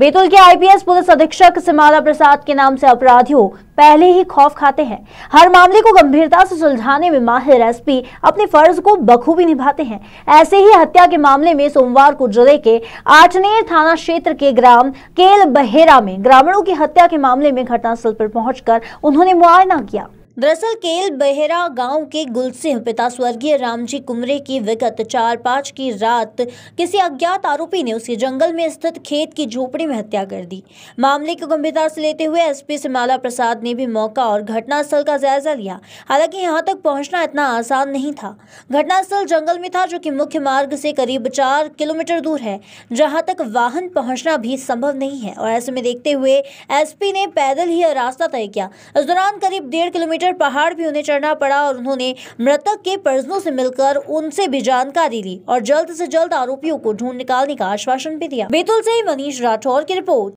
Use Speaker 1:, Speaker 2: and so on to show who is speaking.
Speaker 1: बेतुल के IPS police अधीक्षक सिमाला प्रसाद के नाम से अपराधियों पहले ही खौफ खाते हैं हर मामले को गंभीरता से सुलझाने में माहिर एसपी अपने फर्ज को बखूबी निभाते हैं ऐसे ही हत्या के मामले में सोमवार को जिले के आठनेर थाना क्षेत्र के ग्राम केल बहेरा में ग्रामीणों की हत्या के मामले में घटनास्थल पर पहुंचकर उन्होंने मुआयना किया दरअसल केल बहेरा गांव के गुलसिंह पिता स्वर्गीय रामजी कुमरे की विगत चार पाँच की रात किसी अज्ञात आरोपी ने उसे जंगल में स्थित खेत की झोपड़ी में हत्या कर दी मामले की गंभीरता से लेते हुए एसपी सिमाला प्रसाद ने भी मौका और घटनास्थल का जायजा लिया हालांकि यहाँ तक पहुंचना इतना आसान नहीं था घटनास्थल जंगल में था जो की मुख्य मार्ग से करीब चार किलोमीटर दूर है जहाँ तक वाहन पहुँचना भी संभव नहीं है और ऐसे में देखते हुए एस ने पैदल ही रास्ता तय किया इस दौरान करीब डेढ़ किलोमीटर किलोमीटर पहाड़ भी उन्हें चढ़ना पड़ा और उन्होंने मृतक के परिजनों से मिलकर उनसे भी जानकारी ली और जल्द से जल्द आरोपियों को ढूंढ निकालने का आश्वासन भी दिया बेतुल से मनीष राठौर
Speaker 2: की रिपोर्ट